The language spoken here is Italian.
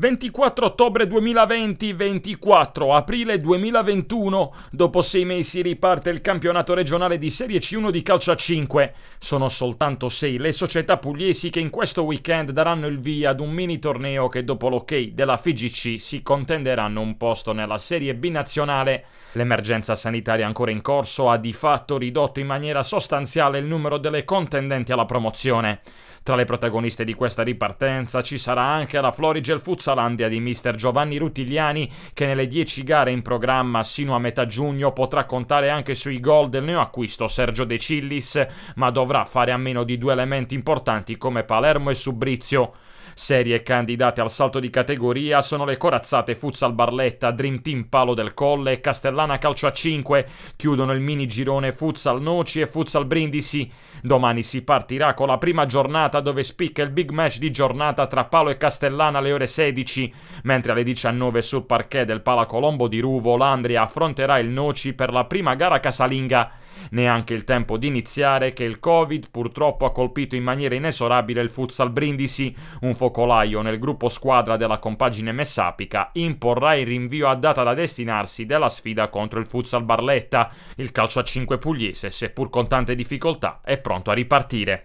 24 ottobre 2020, 24 aprile 2021, dopo sei mesi riparte il campionato regionale di Serie C1 di calcio a 5. Sono soltanto sei le società pugliesi che in questo weekend daranno il via ad un mini torneo che dopo l'ok della FIGC si contenderanno un posto nella Serie B nazionale. L'emergenza sanitaria ancora in corso ha di fatto ridotto in maniera sostanziale il numero delle contendenti alla promozione. Tra le protagoniste di questa ripartenza ci sarà anche la Florigel Futsal Borsalandia di mister Giovanni Rutigliani che nelle 10 gare in programma sino a metà giugno potrà contare anche sui gol del neoacquisto Sergio De Cillis, ma dovrà fare a meno di due elementi importanti come Palermo e Subrizio. Serie candidate al salto di categoria sono le corazzate Futsal Barletta, Dream Team Palo del Colle e Castellana Calcio a 5. Chiudono il mini girone Futsal Noci e Futsal Brindisi. Domani si partirà con la prima giornata dove spicca il big match di giornata tra Palo e Castellana alle ore 16, mentre alle 19 sul parquet del Pala Colombo di Ruvo l'Andria affronterà il Noci per la prima gara casalinga. Neanche il tempo di iniziare che il Covid purtroppo ha colpito in maniera inesorabile il Futsal Brindisi, un focus Focolaio nel gruppo squadra della compagine messapica imporrà il rinvio a data da destinarsi della sfida contro il Futsal Barletta. Il calcio a 5 pugliese, seppur con tante difficoltà, è pronto a ripartire.